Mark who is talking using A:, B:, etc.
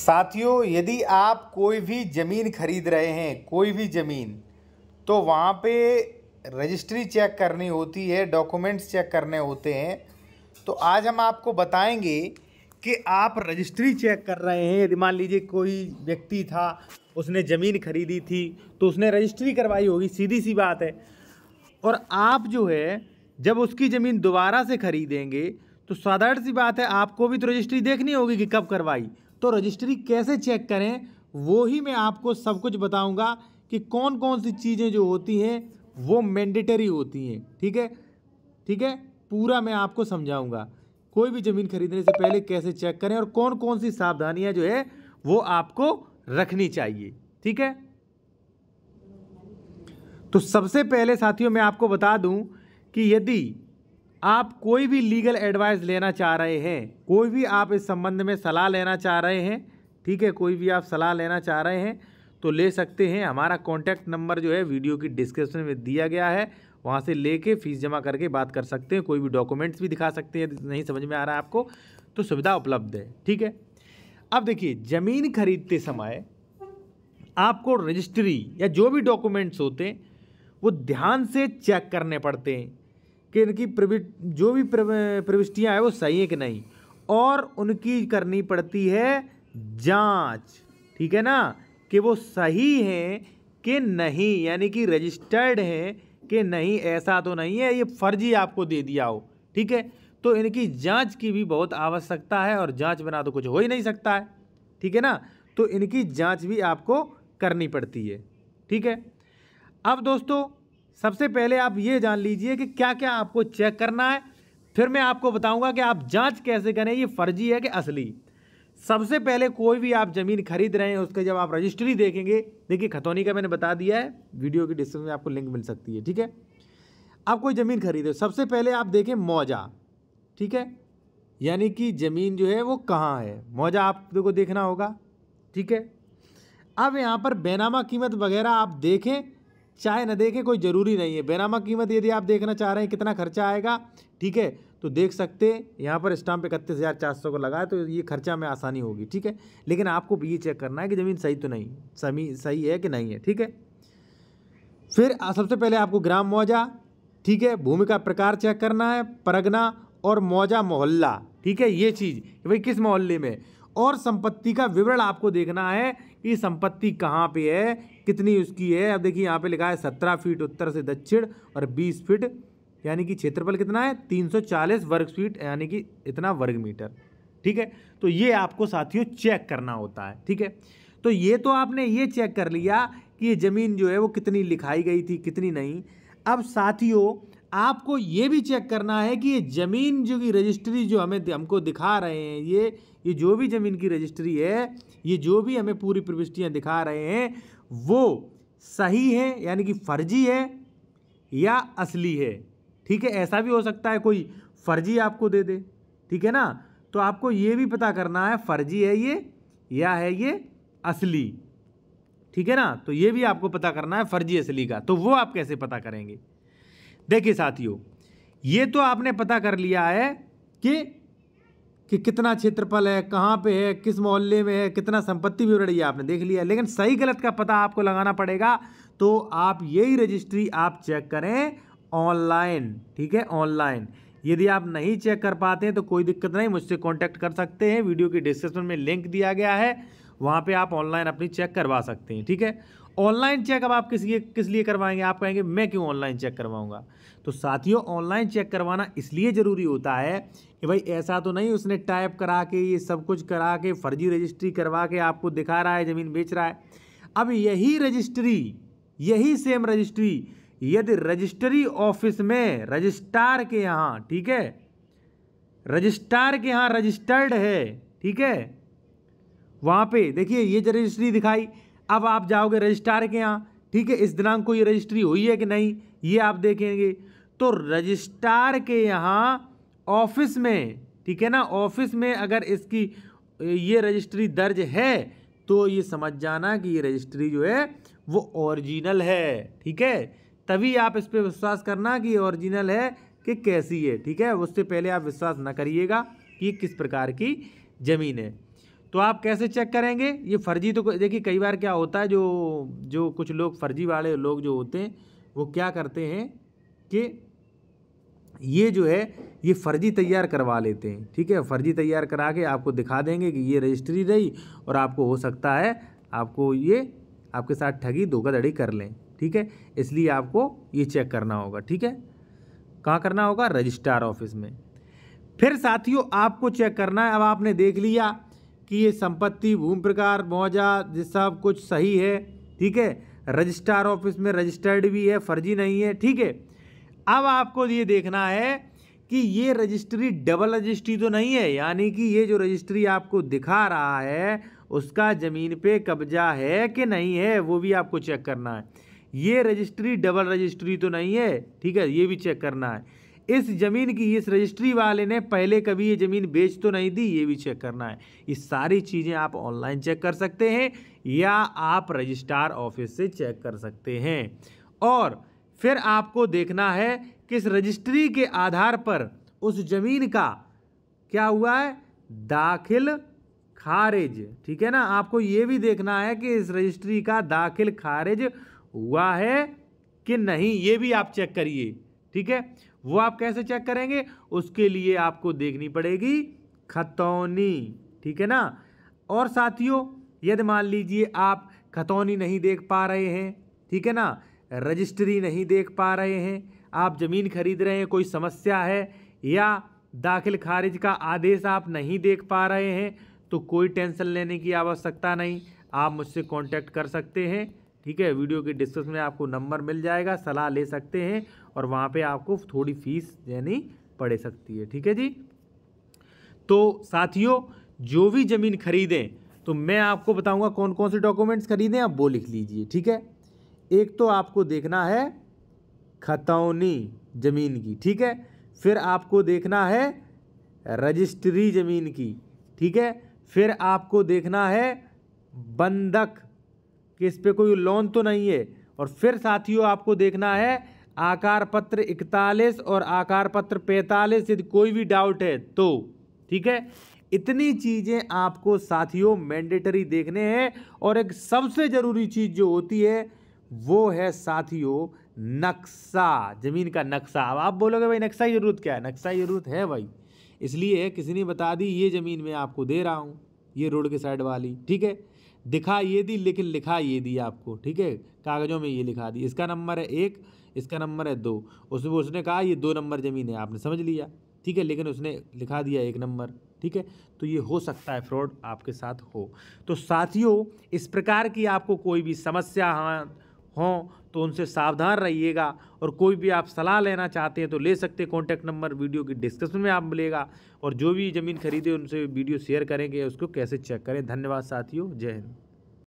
A: साथियों यदि आप कोई भी ज़मीन खरीद रहे हैं कोई भी ज़मीन तो वहाँ पे रजिस्ट्री चेक करनी होती है डॉक्यूमेंट्स चेक करने होते हैं तो आज हम आपको बताएंगे कि आप रजिस्ट्री चेक कर रहे हैं यदि मान लीजिए कोई व्यक्ति था उसने ज़मीन खरीदी थी तो उसने रजिस्ट्री करवाई होगी सीधी सी बात है और आप जो है जब उसकी ज़मीन दोबारा से खरीदेंगे तो साधारण सी बात है आपको भी तो रजिस्ट्री देखनी होगी कि कब करवाई तो रजिस्ट्री कैसे चेक करें वो ही मैं आपको सब कुछ बताऊंगा कि कौन कौन सी चीज़ें जो होती हैं वो मैंडेटरी होती हैं ठीक है ठीक है पूरा मैं आपको समझाऊंगा कोई भी ज़मीन खरीदने से पहले कैसे चेक करें और कौन कौन सी सावधानियां जो है वो आपको रखनी चाहिए ठीक है तो सबसे पहले साथियों मैं आपको बता दूँ कि यदि आप कोई भी लीगल एडवाइस लेना चाह रहे हैं कोई भी आप इस संबंध में सलाह लेना चाह रहे हैं ठीक है कोई भी आप सलाह लेना चाह रहे हैं तो ले सकते हैं हमारा कॉन्टैक्ट नंबर जो है वीडियो की डिस्क्रिप्शन में दिया गया है वहाँ से लेके फीस जमा करके बात कर सकते हैं कोई भी डॉक्यूमेंट्स भी दिखा सकते हैं नहीं समझ में आ रहा है आपको तो सुविधा उपलब्ध है ठीक है अब देखिए ज़मीन खरीदते समय आपको रजिस्ट्री या जो भी डॉक्यूमेंट्स होते हैं वो ध्यान से चेक करने पड़ते हैं कि इनकी प्रवि जो भी प्रविष्टियाँ हैं वो सही है कि नहीं और उनकी करनी पड़ती है जांच ठीक है ना कि वो सही हैं कि नहीं यानी कि रजिस्टर्ड हैं कि नहीं ऐसा तो नहीं है ये फर्जी आपको दे दिया हो ठीक है तो इनकी जांच की भी बहुत आवश्यकता है और जांच बना तो कुछ हो ही नहीं सकता है ठीक है ना तो इनकी जांच भी आपको करनी पड़ती है ठीक है अब दोस्तों सबसे पहले आप ये जान लीजिए कि क्या क्या आपको चेक करना है फिर मैं आपको बताऊंगा कि आप जांच कैसे करें ये फर्जी है कि असली सबसे पहले कोई भी आप ज़मीन खरीद रहे हैं उसके जब आप रजिस्ट्री देखेंगे देखिए खतौनी का मैंने बता दिया है वीडियो की डिस्क्रिप्शन में आपको लिंक मिल सकती है ठीक है आप कोई ज़मीन खरीदे सबसे पहले आप देखें मौजा ठीक है यानी कि ज़मीन जो है वो कहाँ है मौजा आप देखना होगा ठीक है अब यहाँ पर बेनामा कीमत वगैरह आप देखें चाहे न देखें कोई ज़रूरी नहीं है बेनामा कीमत यदि आप देखना चाह रहे हैं कितना खर्चा आएगा ठीक है तो देख सकते यहाँ पर स्टाम्प इकतीस हज़ार चार सौ को लगाए तो ये खर्चा में आसानी होगी ठीक है लेकिन आपको ये चेक करना है कि ज़मीन सही तो नहीं सही सही है कि नहीं है ठीक है फिर सबसे पहले आपको ग्राम मौजा ठीक है भूमि का प्रकार चेक करना है परगना और मौजा मोहल्ला ठीक है ये चीज़ कि भाई किस मोहल्ले में और संपत्ति का विवरण आपको देखना है कि संपत्ति कहाँ पे है कितनी उसकी है अब देखिए यहाँ पे लिखा है सत्रह फीट उत्तर से दक्षिण और बीस फीट यानी कि क्षेत्रफल कितना है तीन सौ चालीस वर्ग फीट यानी कि इतना वर्ग मीटर ठीक है तो ये आपको साथियों चेक करना होता है ठीक है तो ये तो आपने ये चेक कर लिया कि ये ज़मीन जो है वो कितनी लिखाई गई थी कितनी नहीं अब साथियों आपको ये भी चेक करना है कि ये ज़मीन जो की रजिस्ट्री जो हमें हमको दिखा रहे हैं ये ये जो भी ज़मीन की रजिस्ट्री है ये जो भी हमें पूरी प्रविष्टियाँ दिखा रहे हैं वो सही है यानी कि फर्जी है या असली है ठीक है ऐसा भी हो सकता है कोई फर्जी आपको दे दे ठीक है ना तो आपको ये भी पता करना है फर्जी है ये या है ये असली ठीक है ना तो ये भी आपको पता करना है फर्जी असली का तो वो आप कैसे पता करेंगे देखिए साथियों ये तो आपने पता कर लिया है कि कि कितना क्षेत्रफल है कहाँ पे है किस मोहल्ले में है कितना संपत्ति विवरण ये आपने देख लिया लेकिन सही गलत का पता आपको लगाना पड़ेगा तो आप यही रजिस्ट्री आप चेक करें ऑनलाइन ठीक है ऑनलाइन यदि आप नहीं चेक कर पाते हैं तो कोई दिक्कत नहीं मुझसे कांटेक्ट कर सकते हैं वीडियो के डिस्क्रिप्शन में लिंक दिया गया है वहाँ पर आप ऑनलाइन अपनी चेक करवा सकते हैं ठीक है ऑनलाइन चेक अब आप किस लिए किस लिए करवाएंगे आप कहेंगे मैं क्यों ऑनलाइन चेक करवाऊंगा तो साथियों ऑनलाइन चेक करवाना इसलिए ज़रूरी होता है कि भाई ऐसा तो नहीं उसने टाइप करा के ये सब कुछ करा के फर्जी रजिस्ट्री करवा के आपको दिखा रहा है ज़मीन बेच रहा है अब यही रजिस्ट्री यही सेम रजिस्ट्री यदि रजिस्ट्री ऑफिस में रजिस्ट्रार के यहाँ ठीक है रजिस्ट्रार के यहाँ रजिस्टर्ड है ठीक है वहाँ पे देखिए ये रजिस्ट्री दिखाई अब आप जाओगे रजिस्ट्रार के यहाँ ठीक है इस दिनांक को ये रजिस्ट्री हुई है कि नहीं ये आप देखेंगे तो रजिस्ट्रार के यहाँ ऑफिस में ठीक है ना ऑफिस में अगर इसकी ये रजिस्ट्री दर्ज है तो ये समझ जाना कि ये रजिस्ट्री जो है वो ओरिजिनल है ठीक है तभी आप इस पर विश्वास करना कि ये ओरिजिनल है कि कैसी है ठीक है उससे पहले आप विश्वास ना करिएगा कि किस प्रकार की ज़मीन है तो आप कैसे चेक करेंगे ये फर्जी तो देखिए कई बार क्या होता है जो जो कुछ लोग फर्जी वाले लोग जो होते हैं वो क्या करते हैं कि ये जो है ये फर्जी तैयार करवा लेते हैं ठीक है फर्जी तैयार करा के आपको दिखा देंगे कि ये रजिस्ट्री रही और आपको हो सकता है आपको ये आपके साथ ठगी धोखाधड़ी कर लें ठीक है इसलिए आपको ये चेक करना होगा ठीक है कहाँ करना होगा रजिस्ट्रार ऑफिस में फिर साथियों आपको चेक करना है अब आपने देख लिया कि ये संपत्ति भूमि प्रकार ये सब कुछ सही है ठीक है रजिस्ट्रार ऑफिस में रजिस्टर्ड भी है फर्जी नहीं है ठीक है अब आपको ये देखना है कि ये रजिस्ट्री डबल रजिस्ट्री तो नहीं है यानी कि ये जो रजिस्ट्री आपको दिखा रहा है उसका ज़मीन पे कब्जा है कि नहीं है वो भी आपको चेक करना है ये रजिस्ट्री डबल रजिस्ट्री तो नहीं है ठीक है ये भी चेक करना है इस ज़मीन की इस रजिस्ट्री वाले ने पहले कभी ये ज़मीन बेच तो नहीं दी ये भी चेक करना है ये सारी चीज़ें आप ऑनलाइन चेक कर सकते हैं या आप रजिस्ट्रार ऑफिस से चेक कर सकते हैं और फिर आपको देखना है कि इस रजिस्ट्री के आधार पर उस ज़मीन का क्या हुआ है दाखिल खारिज ठीक है ना आपको ये भी देखना है कि इस रजिस्ट्री का दाखिल खारिज हुआ है कि नहीं ये भी आप चेक करिए ठीक है वो आप कैसे चेक करेंगे उसके लिए आपको देखनी पड़ेगी खतौनी ठीक है ना और साथियों यदि मान लीजिए आप खतौनी नहीं देख पा रहे हैं ठीक है ना रजिस्ट्री नहीं देख पा रहे हैं आप ज़मीन खरीद रहे हैं कोई समस्या है या दाखिल खारिज का आदेश आप नहीं देख पा रहे हैं तो कोई टेंशन लेने की आवश्यकता नहीं आप मुझसे कांटेक्ट कर सकते हैं ठीक है वीडियो के डिस्क्रिप्शन में आपको नंबर मिल जाएगा सलाह ले सकते हैं और वहाँ पे आपको थोड़ी फीस देनी पड़ सकती है ठीक है जी तो साथियों जो भी ज़मीन खरीदें तो मैं आपको बताऊंगा कौन कौन से डॉक्यूमेंट्स खरीदें आप वो लिख लीजिए ठीक है एक तो आपको देखना है खतौनी ज़मीन की ठीक है फिर आपको देखना है रजिस्ट्री ज़मीन की ठीक है फिर आपको देखना है बंधक कि इस पर कोई लोन तो नहीं है और फिर साथियों आपको देखना है आकार पत्र इकतालीस और आकार पत्र पैंतालीस यदि कोई भी डाउट है तो ठीक है इतनी चीज़ें आपको साथियों मैंडेटरी देखने हैं और एक सबसे ज़रूरी चीज़ जो होती है वो है साथियों नक्शा ज़मीन का नक्शा अब आप बोलोगे भाई नक्शा की ज़रूरत क्या है नक्शा की ज़रूरत है भाई इसलिए किसी ने बता दी ये ज़मीन मैं आपको दे रहा हूँ ये रोड के साइड वाली ठीक है दिखा ये दी लेकिन लिखा ये दी आपको ठीक है कागज़ों में ये लिखा दी इसका नंबर है एक इसका नंबर है दो उसमें उसने कहा ये दो नंबर ज़मीन है आपने समझ लिया ठीक है लेकिन उसने लिखा दिया एक नंबर ठीक है तो ये हो सकता है फ्रॉड आपके साथ हो तो साथियों इस प्रकार की आपको कोई भी समस्या हाँ हों तो उनसे सावधान रहिएगा और कोई भी आप सलाह लेना चाहते हैं तो ले सकते हैं कॉन्टैक्ट नंबर वीडियो की डिस्क्रिप्शन में आप मिलेगा और जो भी ज़मीन खरीदे उनसे वीडियो शेयर करेंगे उसको कैसे चेक करें धन्यवाद साथियों जय हिंद